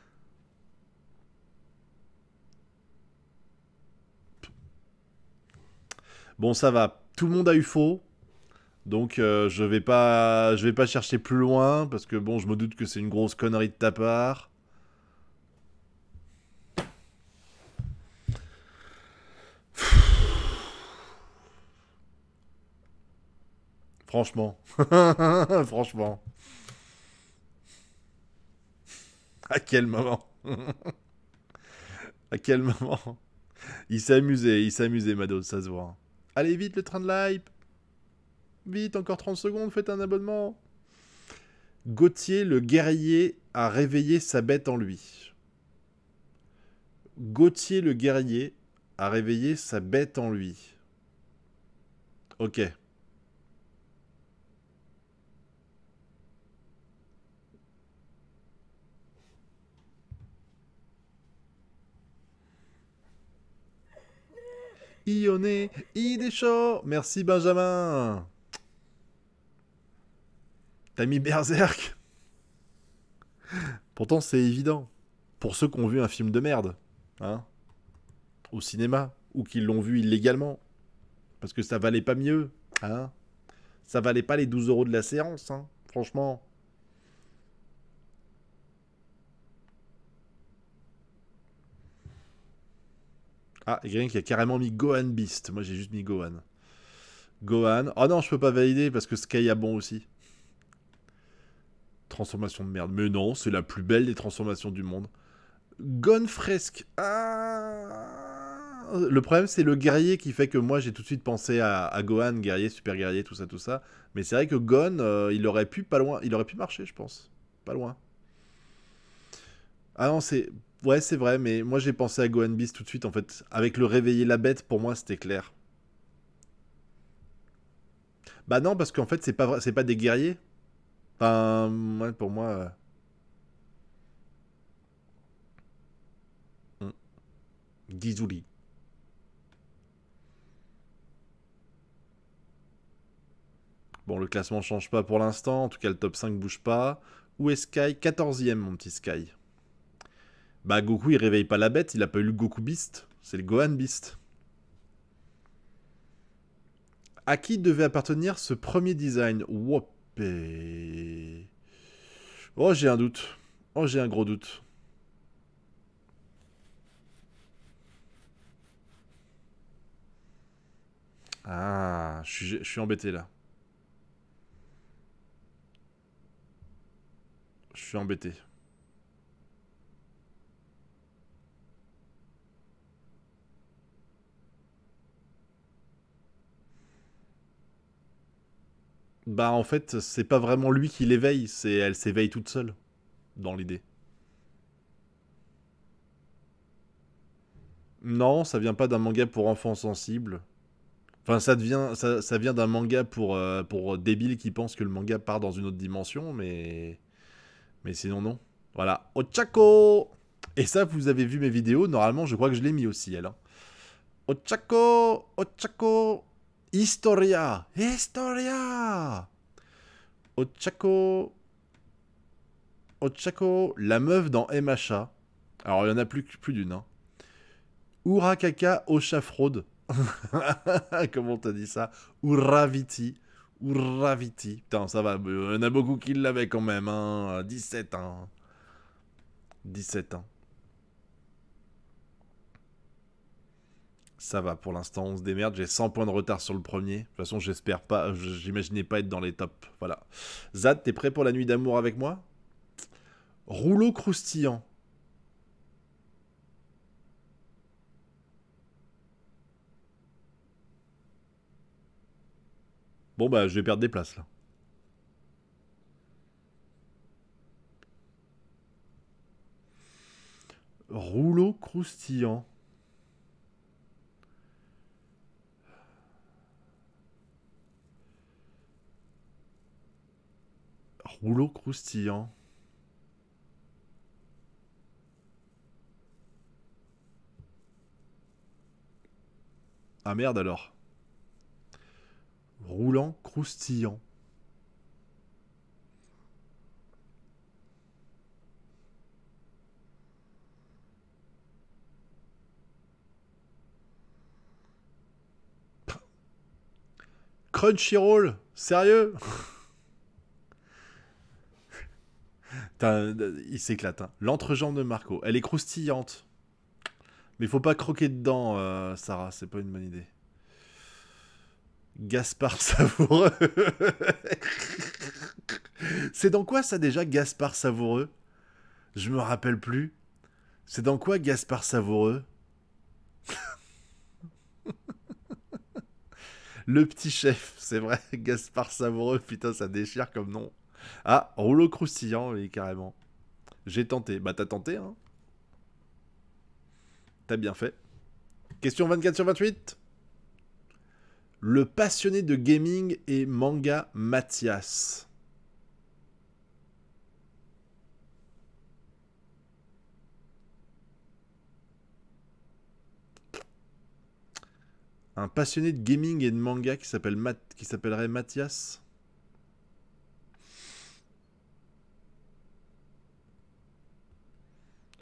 Bon, ça va. Tout le monde a eu faux. Donc euh, je vais pas je vais pas chercher plus loin parce que bon, je me doute que c'est une grosse connerie de ta part. Franchement. (laughs) Franchement. À quel moment (laughs) À quel moment Il s'est amusé, il s'est amusé Mado, ça se voit. Allez vite le train de l'hype Vite, encore 30 secondes, faites un abonnement Gauthier le guerrier a réveillé sa bête en lui. Gauthier le guerrier a réveillé sa bête en lui. Ok. Ioné, Merci Benjamin. T'as mis Berserk. Pourtant, c'est évident. Pour ceux qui ont vu un film de merde, hein, au cinéma, ou qui l'ont vu illégalement, parce que ça valait pas mieux, hein. Ça valait pas les 12 euros de la séance, hein, franchement. Ah, il y a quelqu'un qui a carrément mis Gohan Beast. Moi, j'ai juste mis Gohan. Gohan. Oh non, je peux pas valider parce que Sky a bon aussi. Transformation de merde. Mais non, c'est la plus belle des transformations du monde. Gone Fresque. Ah. le problème, c'est le guerrier qui fait que moi, j'ai tout de suite pensé à, Gohan, guerrier, super guerrier, tout ça, tout ça. Mais c'est vrai que Gone, euh, il aurait pu pas loin, il aurait pu marcher, je pense. Pas loin. Ah non, c'est Ouais, c'est vrai, mais moi j'ai pensé à Gohan Beast tout de suite en fait. Avec le réveiller la bête, pour moi c'était clair. Bah non, parce qu'en fait c'est pas, c'est pas des guerriers. Enfin, ouais, pour moi. Euh... Hmm. Bon, le classement change pas pour l'instant. En tout cas, le top 5 bouge pas. Où est Sky 14ème, mon petit Sky. Bah Goku il réveille pas la bête, il pas eu le Goku Beast. C'est le Gohan Beast. À qui devait appartenir ce premier design Wopé. Oh j'ai un doute. Oh j'ai un gros doute. Ah, je suis embêté là. Je suis embêté. bah en fait, c'est pas vraiment lui qui l'éveille, c'est elle s'éveille toute seule, dans l'idée. Non, ça vient pas d'un manga pour enfants sensibles. Enfin, ça, devient, ça, vient d'un manga pour, euh, pour débiles qui pensent que le manga part dans une autre dimension, mais, mais sinon, non. Voilà. Ochako Et ça, vous avez vu mes vidéos, normalement, je crois que je l'ai mis aussi, elle. Hein. Ochako Ochako Historia Historia Ochako... Ochako, la meuf dans MHA. Alors, il y en a plus, plus d'une. Hein. Urakaka Fraude, (laughs) Comment on te dit ça Uraviti. Uraviti. Putain, ça va. Il y en a beaucoup qui l'avaient quand même. Hein. 17 ans. 17 ans. ça va pour l'instant, on se démerde. J'ai 100 points de retard sur le premier. De toute façon, j'espère pas, j'imaginais pas être dans les tops. Voilà. Zad, t'es prêt pour la nuit d'amour avec moi Rouleau croustillant. Bon bah je vais perdre des places là. Rouleau croustillant. Rouleau croustillant. Ah merde alors. Roulant croustillant. Crunchyroll, sérieux (laughs) il s'éclate. Hein. L'entrejambe de Marco, elle est croustillante. Mais il faut pas croquer dedans, euh, Sarah, c'est pas une bonne idée. Gaspard (laughs) Savoureux. c'est dans quoi ça déjà, Gaspard Savoureux Je me rappelle plus. C'est dans quoi, Gaspard Savoureux (laughs) Le petit chef, c'est vrai, Gaspard Savoureux, putain, ça déchire comme nom. Ah, rouleau croustillant, oui, carrément. J'ai tenté. Bah, t'as tenté, hein. T'as bien fait. Question 24 sur 28. Le passionné de gaming et manga Mathias. Un passionné de gaming et de manga qui s'appellerait Mathias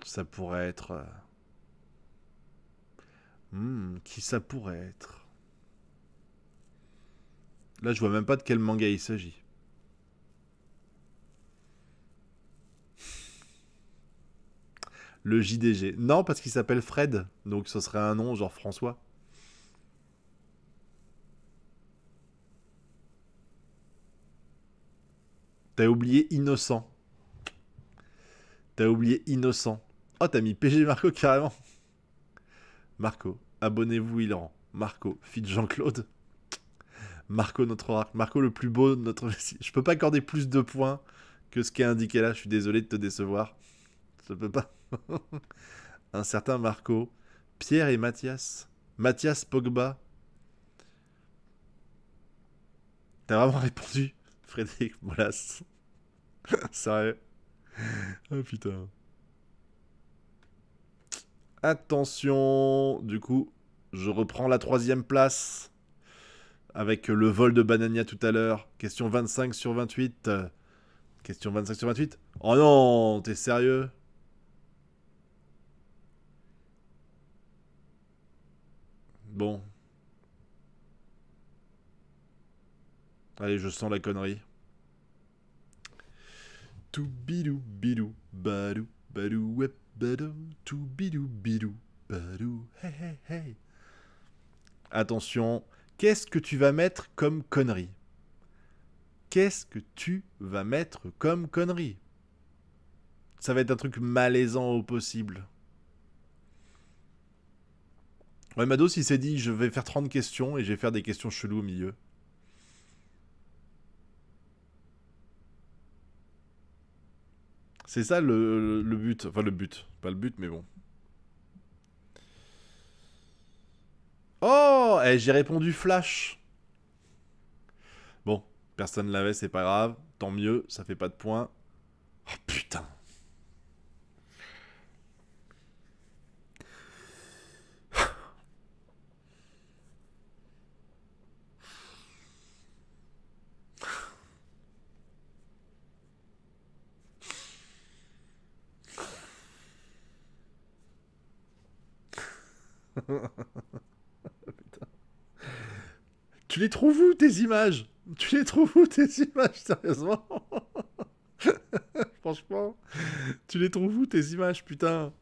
ça pourrait être euh, hmm, Qui ça pourrait être Là, je vois même pas de quel manga il s'agit. Le JDG. Non, parce qu'il s'appelle Fred, donc ce serait un nom genre François. T'as oublié innocent. T'as oublié innocent. Oh, t'as mis PG Marco carrément. Marco, abonnez-vous, il rend. Marco, fit Jean-Claude. Marco, notre oracle. Marco, le plus beau de notre. Je peux pas accorder plus de points que ce qui est indiqué là. Je suis désolé de te décevoir. Je peux pas. (laughs) Un certain Marco. Pierre et Mathias. Mathias Pogba. T'as vraiment répondu, Frédéric Molas. (laughs) Sérieux. Oh putain. Attention, du coup, je reprends la troisième place avec le vol de Banania tout à l'heure. Question 25 sur 28. Question 25 sur 28. Oh non, t'es sérieux Bon. Allez, je sens la connerie. Tout bilou bilou, badou, badou, bidou, bidou, Attention, qu'est-ce que tu vas mettre comme connerie Qu'est-ce que tu vas mettre comme connerie Ça va être un truc malaisant au possible. Ouais, Mados, il s'est dit, je vais faire 30 questions et je vais faire des questions cheloues au milieu. C'est ça le, but. Enfin, le but. Pas le but, mais bon. Oh eh, J'ai répondu flash. Bon, personne ne l'avait, c'est pas grave. Tant mieux, ça fait pas de points. Oh putain tu les trouves où tes images Tu les trouves où tes images, sérieusement Franchement, tu les trouves où tes images, putain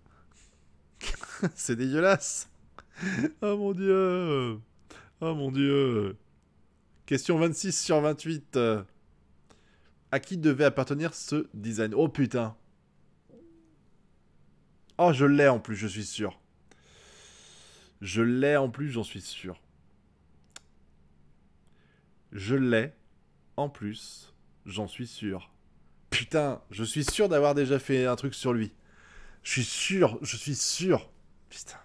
C'est dégueulasse Oh mon dieu Oh mon dieu Question 26 sur 28. À qui devait appartenir ce design Oh putain Oh, je l'ai en plus, je suis sûr. Je l'ai en plus, j'en suis sûr. Je l'ai en plus, j'en suis sûr. Putain, je suis sûr d'avoir déjà fait un truc sur lui. Je suis sûr, je suis sûr. Putain.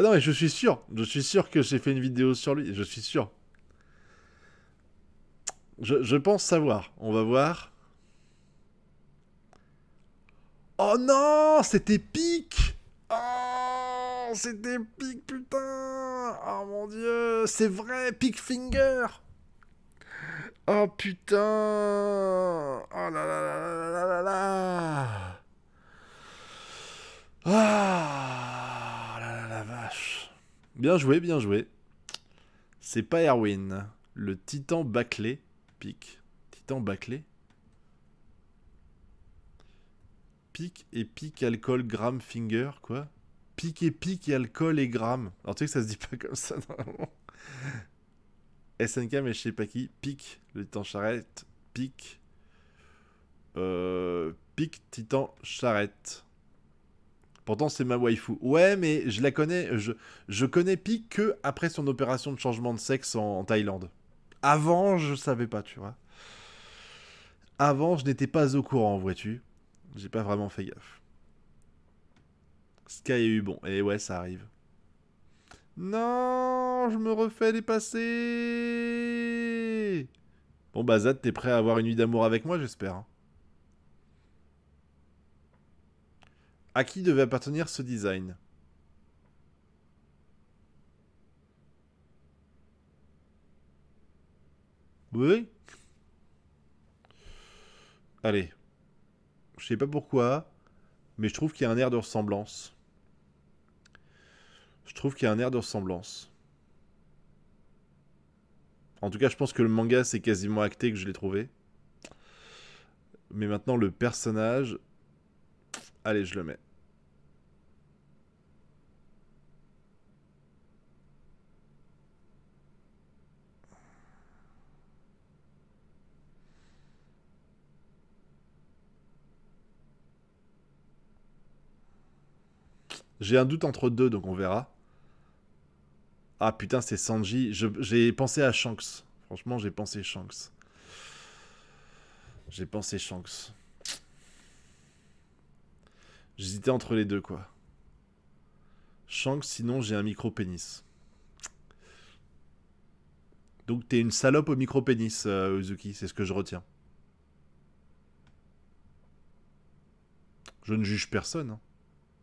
Ah non, mais je suis sûr. Je suis sûr que j'ai fait une vidéo sur lui. Je suis sûr. Je, pense savoir. On va voir. Oh non C'était Pic Oh C'était Pic, putain Oh mon dieu C'est vrai, Pic finger Oh putain Oh là là là là là là là Ah Bien joué, bien joué. C'est pas Erwin. Le titan bâclé. Pique. Titan bâclé. Pique et pique, alcool, gram, finger, quoi Pique et pique, alcool et gram. Alors tu sais que ça se dit pas comme ça (laughs) normalement. SNK, mais je sais pas qui. Pique, le titan charrette. Pique. Euh, Pic, titan charrette. Pourtant, c'est ma waifu. Ouais, mais je la connais, je, je connais Pi que après son opération de changement de sexe en, Thaïlande. Avant, je savais pas, tu vois. Avant, je n'étais pas au courant, vois-tu. J'ai pas vraiment fait gaffe. Sky a eu bon. Et ouais, ça arrive. Non, je me refais dépasser. Bon, bah, Zad, t'es prêt à avoir une nuit d'amour avec moi, j'espère. Hein. À qui devait appartenir ce design Oui. Allez. Je sais pas pourquoi, mais je trouve qu'il y a un air de ressemblance. Je trouve qu'il y a un air de ressemblance. En tout cas, je pense que le manga, c'est quasiment acté que je l'ai trouvé. Mais maintenant, le personnage, Allez, je le mets. J'ai un doute entre deux, donc on verra. Ah putain, c'est Sanji. J'ai pensé à Shanks. Franchement, j'ai pensé Shanks. J'ai pensé Shanks. J'hésitais entre les deux, quoi. Shanks, sinon j'ai un micro-pénis. Donc t'es une salope au micro-pénis, Uzuki, euh, c'est ce que je retiens. Je ne juge personne. Hein.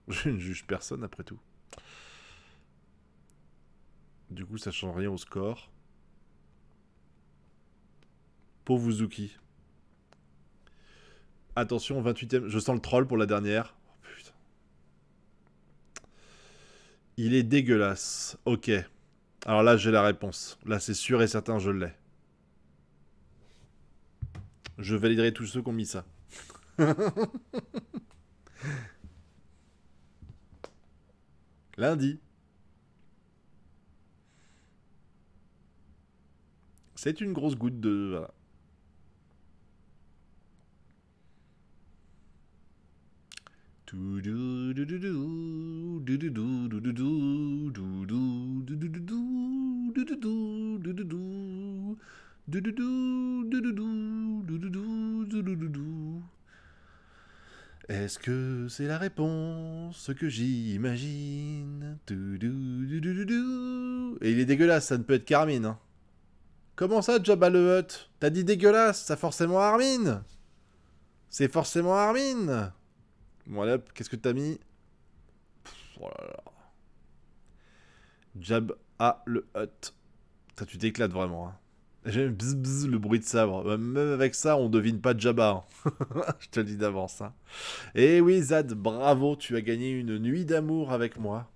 (laughs) Je ne juge personne après tout. Du coup, ça change rien au score. Pauvre Uzuki. Attention, 28ème. Je sens le troll pour la dernière. Il est dégueulasse. Ok. Alors là, j'ai la réponse. Là, c'est sûr et certain, je l'ai. Je validerai tous ceux qui ont mis ça. (laughs) Lundi. C'est une grosse goutte de... Est-ce que c'est la réponse que j'imagine Et il est dégueulasse, ça ne peut être qu'Armin. Hein. Comment ça, Jabba le T'as dit dégueulasse, ça forcément Armin C'est forcément Armin Bon, qu'est-ce que t'as mis oh Jab A le hut. Ça, tu t'éclates vraiment. Hein. J'aime bzz, bzz, le bruit de sabre. Même avec ça, on devine pas Jabba. Hein. (laughs) Je te le dis d'avance. Hein. Eh Et oui, Zad, bravo, tu as gagné une nuit d'amour avec moi.